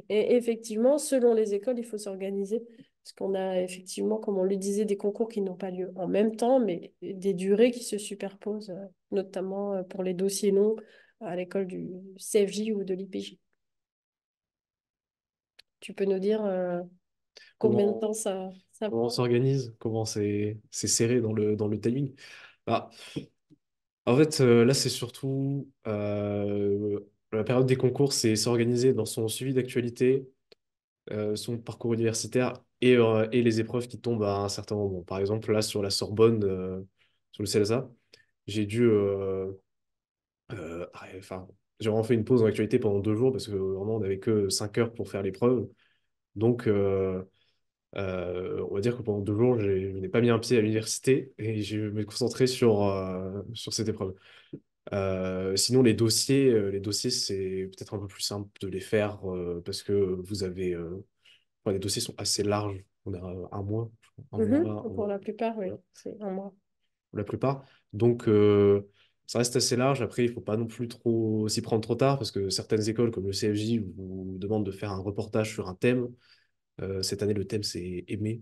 Et effectivement, selon les écoles, il faut s'organiser. Parce qu'on a effectivement, comme on le disait, des concours qui n'ont pas lieu en même temps, mais des durées qui se superposent, euh, notamment euh, pour les dossiers longs à l'école du CFJ ou de l'IPJ. Tu peux nous dire euh, combien de temps ça, ça Comment on s'organise Comment c'est serré dans le, dans le timing bah, En fait, là, c'est surtout la période des concours, c'est s'organiser dans son suivi d'actualité, euh, son parcours universitaire euh, et, les épreuves qui tombent à un certain moment. Par exemple, là, sur la Sorbonne, euh, sur le CELSA, j'ai dû. Enfin, j'ai vraiment fait une pause en actualité pendant deux jours parce que vraiment, on n'avait que cinq heures pour faire l'épreuve. Donc, on va dire que pendant deux jours, je n'ai pas mis un pied à l'université et je me concentré sur, sur cette épreuve. Euh, sinon, les dossiers, euh, les dossiers, c'est peut-être un peu plus simple de les faire euh, parce que vous avez. les dossiers sont assez larges. On a un mois. Mmh pour la plupart, oui, c'est un mois. Pour la plupart. Donc, ça reste assez large. Après, il ne faut pas non plus trop s'y prendre trop tard parce que certaines écoles, comme le CFJ, vous demandent de faire un reportage sur un thème. cette année, le thème, c'est aimer.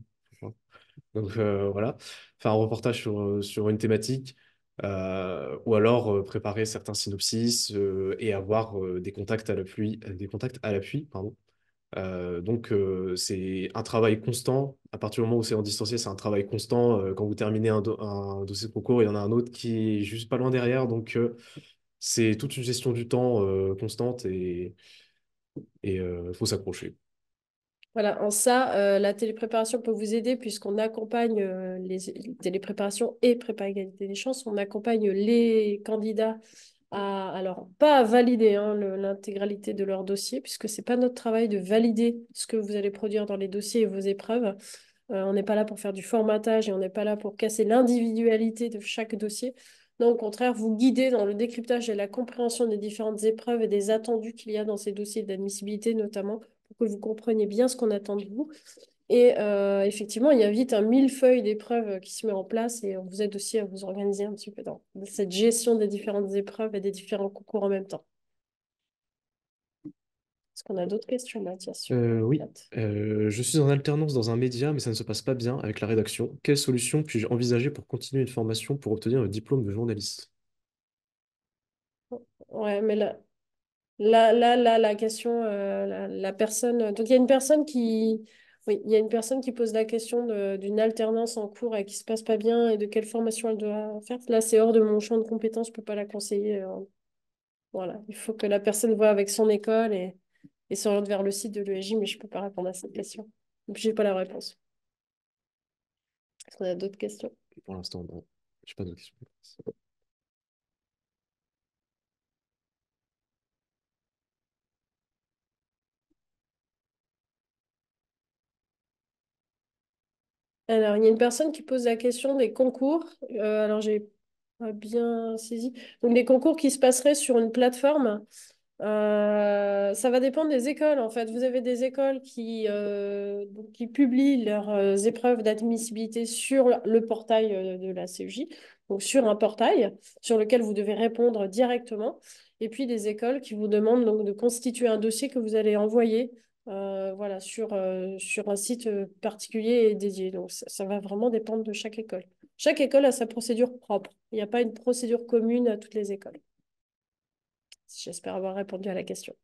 Donc, voilà. Faire un reportage sur, sur une thématique. Euh, ou alors euh, préparer certains synopsis euh, et avoir des contacts à l'appui, des contacts à l'appui, pardon. donc c'est un travail constant. À partir du moment où c'est en distanciel, c'est un travail constant. quand vous terminez un, un, dossier de concours, il y en a un autre qui est juste pas loin derrière. Donc c'est toute une gestion du temps constante et il faut s'accrocher. Voilà, en ça, euh, la télépréparation peut vous aider puisqu'on accompagne euh, les, télépréparations et prépa des chances. On accompagne les candidats à, alors, pas à valider hein, l'intégralité de leur dossier puisque ce n'est pas notre travail de valider ce que vous allez produire dans les dossiers et vos épreuves. Euh, on n'est pas là pour faire du formatage et on n'est pas là pour casser l'individualité de chaque dossier. Non, au contraire, vous guidez dans le décryptage et la compréhension des différentes épreuves et des attendus qu'il y a dans ces dossiers d'admissibilité, notamment que vous compreniez bien ce qu'on attend de vous. Et euh, effectivement, il y a vite un millefeuille d'épreuves qui se met en place et on vous aide aussi à vous organiser un petit peu dans cette gestion des différentes épreuves et des différents concours en même temps. Est-ce qu'on a d'autres questions, Mathias euh, Oui. Euh, je suis en alternance dans un média, mais ça ne se passe pas bien avec la rédaction. Quelle solution puis-je envisager pour continuer une formation pour obtenir un diplôme de journaliste Ouais, mais là, Là, là, la question, euh, la, personne. Donc, il y a une personne qui. il y a une personne qui pose la question d'une alternance en cours et qui se passe pas bien et de quelle formation elle doit faire. Là, c'est hors de mon champ de compétences, je ne peux pas la conseiller. Euh, voilà, il faut que la personne voit avec son école et, et s'oriente vers le site de l'EJ mais je ne peux pas répondre à cette question. Je n'ai pas la réponse. Est-ce qu'on a d'autres questions Pour l'instant, non. Je n'ai pas d'autres questions. Alors, il y a une personne qui pose la question des concours. Euh, alors, j'ai pas bien saisi. Donc, des concours qui se passeraient sur une plateforme. Euh, ça va dépendre des écoles, en fait. Vous avez des écoles qui, euh, qui publient leurs épreuves d'admissibilité sur le portail de la CEJ, donc sur un portail sur lequel vous devez répondre directement, et puis des écoles qui vous demandent donc, de constituer un dossier que vous allez envoyer euh, voilà, sur, euh, sur un site euh, particulier et dédié. Donc, ça, va vraiment dépendre de chaque école. Chaque école a sa procédure propre. Il n'y a pas une procédure commune à toutes les écoles. J'espère avoir répondu à la question.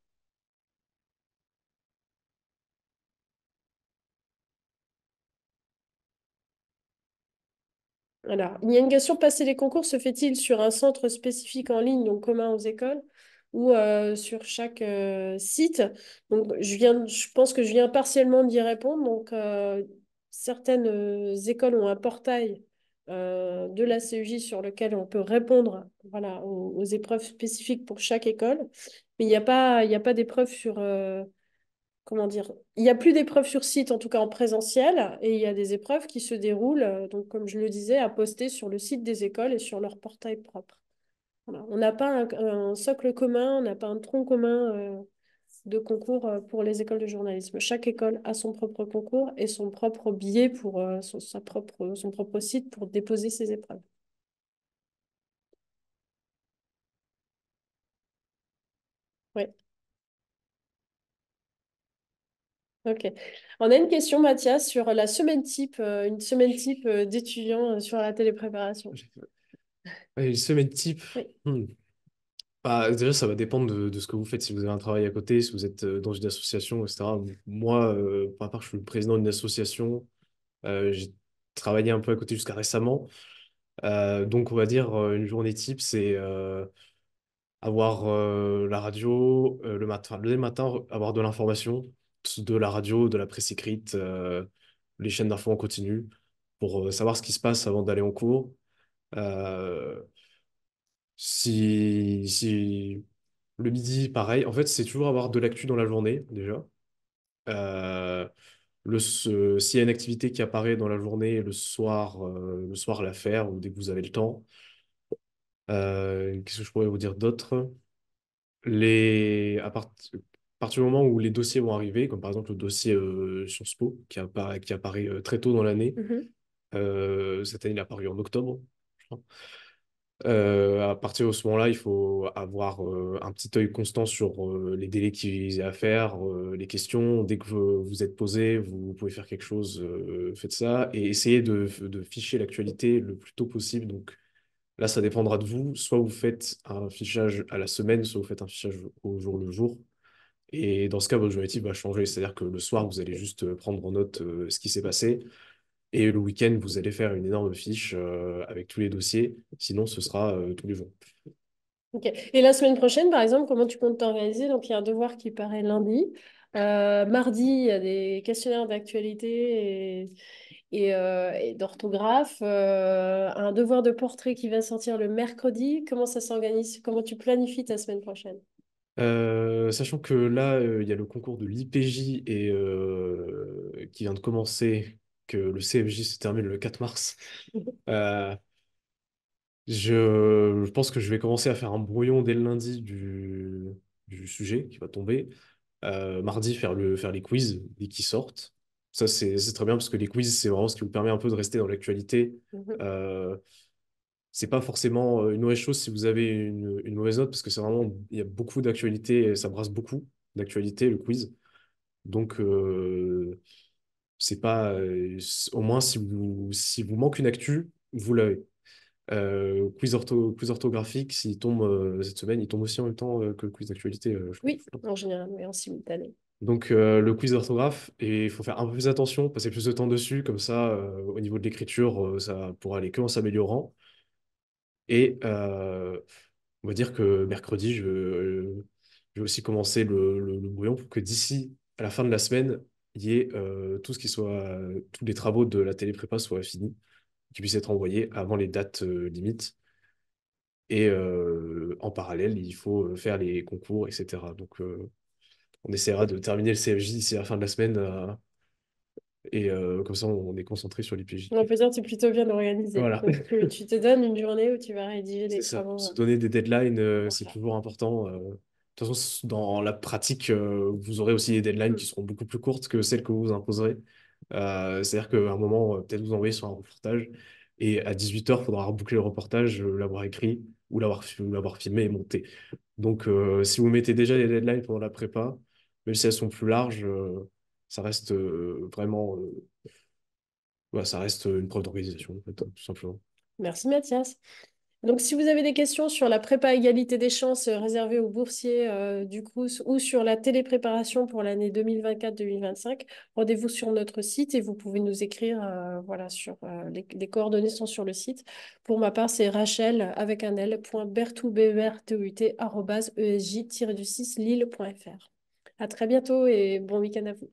Alors, il y a une question, passer les concours se fait-il sur un centre spécifique en ligne, donc commun aux écoles ou euh, sur chaque euh, site. Donc, je, viens, je pense que je viens partiellement d'y répondre. Donc, euh, certaines écoles ont un portail de la CEJ sur lequel on peut répondre voilà, aux, épreuves spécifiques pour chaque école. Mais il n'y a pas, pas sur... comment dire Il a plus d'épreuves sur site, en tout cas en présentiel. Et il y a des épreuves qui se déroulent, donc, comme je le disais, à poster sur le site des écoles et sur leur portail propre. On n'a pas un, socle commun, on n'a pas un tronc commun euh, de concours euh, pour les écoles de journalisme. Chaque école a son propre concours et son propre billet, pour euh, son, sa propre, son propre site pour déposer ses épreuves. Oui. Ok. On a une question, Mathias, sur la semaine type, une semaine type d'étudiants sur la télépréparation une semaine type. Hmm. Bah, déjà, ça va dépendre de, ce que vous faites. Si vous avez un travail à côté, si vous êtes euh, dans une association, etc. Moi, euh, par part, je suis le président d'une association. Euh, j'ai travaillé un peu à côté jusqu'à récemment. donc, on va dire, une journée type, c'est avoir la radio le matin, le matin, avoir de l'information, de la radio, de la presse écrite, les chaînes d'infos en continu, pour savoir ce qui se passe avant d'aller en cours euh, si, Le midi, pareil. En fait, c'est toujours avoir de l'actu dans la journée, déjà. Euh, le, euh, s'il y a une activité qui apparaît dans la journée, le soir, le soir la faire, ou dès que vous avez le temps. qu'est-ce que je pourrais vous dire d'autre? Les... À partir du moment où les dossiers vont arriver, comme par exemple le dossier sur Sciences qui apparaît, très tôt dans l'année, mm-hmm. cette année, il est apparu en octobre. Hein. Euh, à partir de ce moment-là, il faut avoir euh, un petit œil constant sur euh, les délais qu'il y a à faire, les questions. Dès que vous, vous êtes posé, vous pouvez faire quelque chose, faites ça. Et essayez de, de ficher l'actualité le plus tôt possible. Donc là, ça dépendra de vous. Soit vous faites un fichage à la semaine, soit vous faites un fichage au jour le jour. Et dans ce cas, votre objectif va changer. C'est-à-dire que le soir, vous allez juste prendre en note ce qui s'est passé. Et le week-end, vous allez faire une énorme fiche euh, avec tous les dossiers. Sinon, ce sera euh, tous les jours. Et la semaine prochaine, par exemple, comment tu comptes t'organiser Donc, il y a un devoir qui paraît lundi. Euh, mardi, il y a des questionnaires d'actualité et, d'orthographe. un devoir de portrait qui va sortir le mercredi. Comment ça s'organise Comment tu planifies ta semaine prochaine sachant que là, il y a le concours de l'IPJ qui vient de commencer que le CFJ se termine le 4 mars. [LAUGHS] Euh, je, pense que je vais commencer à faire un brouillon dès le lundi du, sujet qui va tomber. Euh, mardi, faire, le, faire les quiz dès qu'ils sortent. Ça, c'est très bien parce que les quiz, c'est vraiment ce qui vous permet un peu de rester dans l'actualité. Mm-hmm. Euh, c'est pas forcément euh, une mauvaise chose si vous avez une, une mauvaise note parce que c'est vraiment, il y a beaucoup d'actualité et ça brasse beaucoup d'actualité, le quiz. Donc, c'est pas. Euh, au moins, si vous, si vous manque une actu, vous l'avez. Euh, quiz, ortho, quiz, orthographique, s'il tombe euh, cette semaine, il tombe aussi en même temps que le quiz d'actualité. oui, en général, mais en simultané. Donc, le quiz d'orthographe, et il faut faire un peu plus attention, passer plus de temps dessus, comme ça, au niveau de l'écriture, ça pourra aller que en s'améliorant. Et on va dire que mercredi, je, vais aussi commencer le, le brouillon pour que d'ici à la fin de la semaine, y ait euh, tout ce qui soit, euh, tous les travaux de la téléprépa soient finis, qui puissent être envoyés avant les dates euh, limites. Et en parallèle, il faut faire les concours, etc. Donc, on essaiera de terminer le CFJ d'ici la fin de la semaine. et comme ça, on est concentré sur l'IPJ. On peut dire que tu plutôt bien organisé. tu te donnes une journée où tu vas rédiger [LAUGHS] les travaux. Se donner des deadlines, c'est toujours important. De toute façon, dans la pratique, euh, vous aurez aussi des deadlines qui mm. seront beaucoup plus courtes que celles que vous imposerez. Euh, c'est-à-dire qu'à un moment, euh, peut-être vous envoyez sur un reportage et à 18h, il faudra reboucler le reportage, l'avoir écrit ou l'avoir filmé et monté. Donc, si vous mettez déjà des deadlines pendant la prépa, même si elles sont plus larges, ça reste vraiment. Bah, ça reste une preuve d'organisation, hein, tout simplement. Merci Mathias. Donc, si vous avez des questions sur la prépa égalité des chances euh, réservée aux boursiers euh, du CRUS ou sur la télépréparation pour l'année 2024-2025, rendez-vous sur notre site et vous pouvez nous écrire. Euh, voilà, sur les, coordonnées sont sur le site. Pour ma part, c'est Rachel avec un L. 6 e e lillefr À très bientôt et bon week-end à vous.